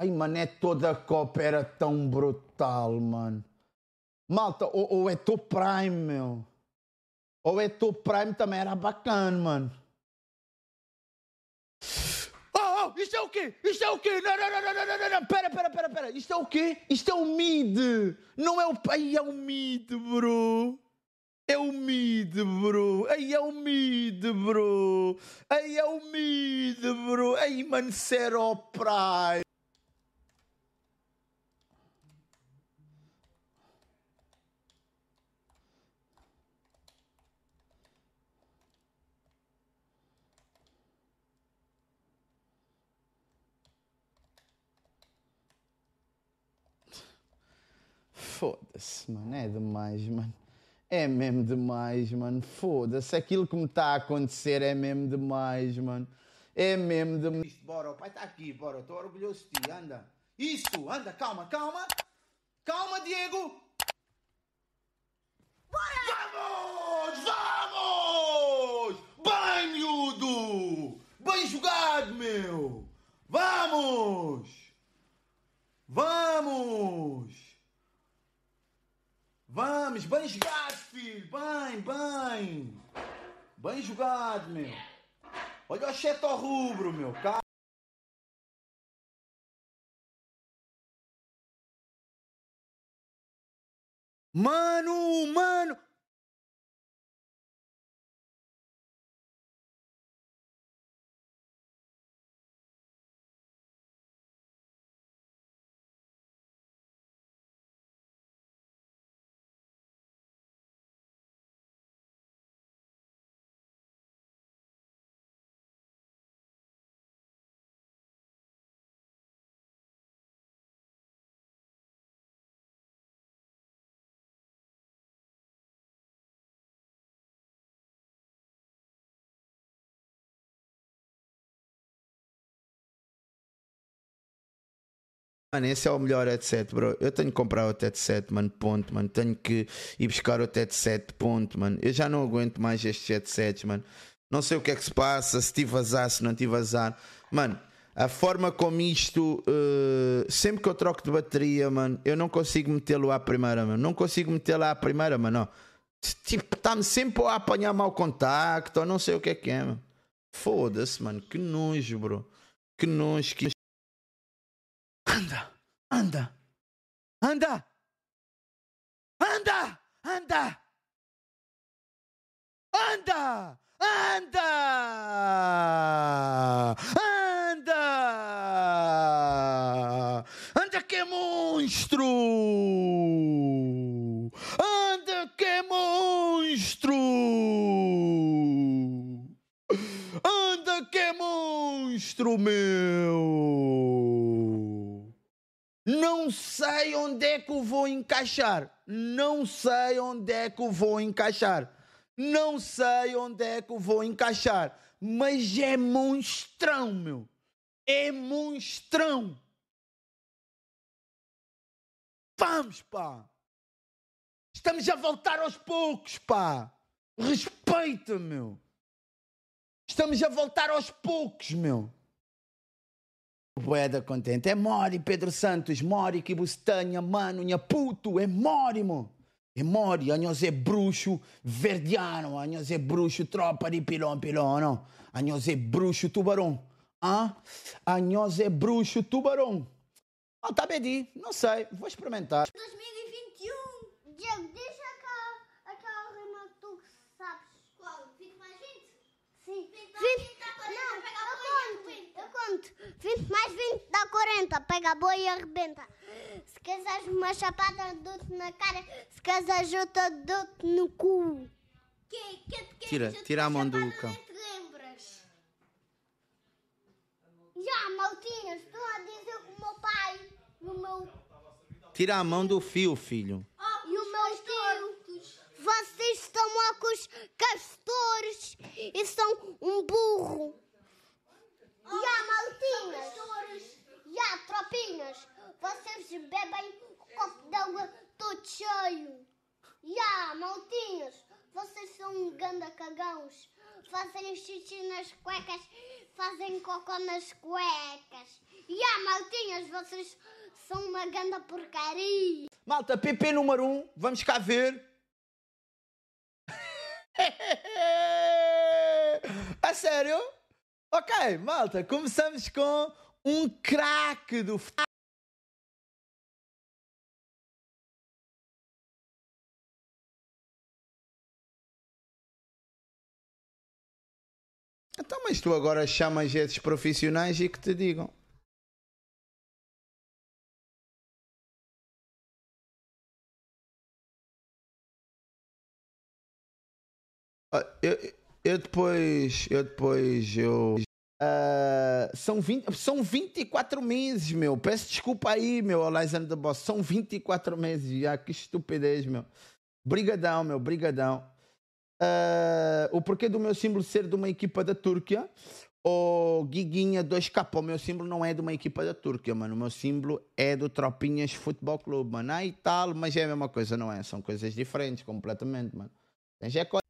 Ai, é toda a Copa era tão brutal, mano. Malta, ou, ou é tu Prime, meu. Ou é tu Prime também era bacana, mano. Oh, oh, isto é o quê? Isto é o quê? Não, não, não, não, não, não, não. Pera, pera, pera, pera. Isto é o quê? Isto é o mid. Não é o... Ai, é o mid, bro. É o mid, bro. Ai, é o mid, bro. Ai, é o mid, bro. Ai, mano, o Prime. Foda-se, mano, é demais, mano. É mesmo demais, mano. Foda-se, aquilo que me está a acontecer é mesmo demais, mano. É mesmo demais. Bora, o pai está aqui, bora, estou orgulhoso de ti, anda. Isso, anda, calma, calma. Calma, Diego. Bora! Vamos! Vamos! bem jogado, filho. Bem, bem. Bem jogado, meu. Olha o cheto ao rubro, meu. Cara. Mano, mano. Mano, esse é o melhor headset, bro. Eu tenho que comprar outro headset, mano. Ponto, mano. Tenho que ir buscar outro headset, ponto, mano. Eu já não aguento mais estes headsets, mano. Não sei o que é que se passa, se tive azar, se não tive azar. Mano, a forma como isto. Uh, sempre que eu troco de bateria, mano, eu não consigo metê-lo à primeira, mano. Não consigo metê-lo à primeira, mano. Tipo, está-me sempre a apanhar mau contacto, ou não sei o que é que é, mano. Foda-se, mano. Que nojo, bro. Que nojo, que Anda, anda, anda, anda, anda, anda, anda, anda, anda que monstro, anda que monstro, anda que monstro meu. não sei onde é que eu vou encaixar. Não sei onde é que eu vou encaixar. Não sei onde é que eu vou encaixar. Mas é monstrão, meu. É monstrão. Vamos, pá. Estamos a voltar aos poucos, pá. Respeita, meu. Estamos a voltar aos poucos, meu. Boeda contente. É mori, Pedro Santos, mori, que bustanha, mano, nha puto, é mo. É mori, anhos é bruxo, verdiano, anhos é bruxo, tropa de pilão, pilão, não. Anhos é bruxo, tubarão. Ah, anhos é bruxo, tubarão. Ah, tá pedi, não sei, vou experimentar. 2020. arrebenta, pega a boa e arrebenta. Se quiseres uma chapada, dou-te na cara. Se quiseres outra, dou-te no cu. Que, que, que, tira, tira a mão do cão. Já, Maltinho, estou a dizer que o meu pai, o meu... Tira a mão do fio, filho. Oh, e o meu tio, vocês estão lá com os castores e são um burro. Oh, e Maltinhas. Ah, tropinhas, vocês bebem copo d'água todo cheio. Ya, maltinhas, vocês são ganda cagãos. Fazem xixi nas cuecas, fazem cocô nas cuecas. Ya, maltinhas, vocês são uma ganda porcaria. Malta, PP número 1, um, vamos cá ver. A sério? Ok, malta, começamos com um craque do Então, mas tu agora chamas esses profissionais e que te digam. Ah, eu, eu depois, eu depois, eu Uh, são, 20, são 24 meses, meu. Peço desculpa aí, meu, Alexandre do Boss. São 24 meses Ah, Que estupidez, meu. Brigadão, meu. Brigadão. Uh, o porquê do meu símbolo ser de uma equipa da Turquia? O Guiguinha 2K, o meu símbolo não é de uma equipa da Turquia, mano. O meu símbolo é do Tropinhas Futebol Clube, mano. Ah, e tal, mas é a mesma coisa, não é? São coisas diferentes completamente, mano. Tens é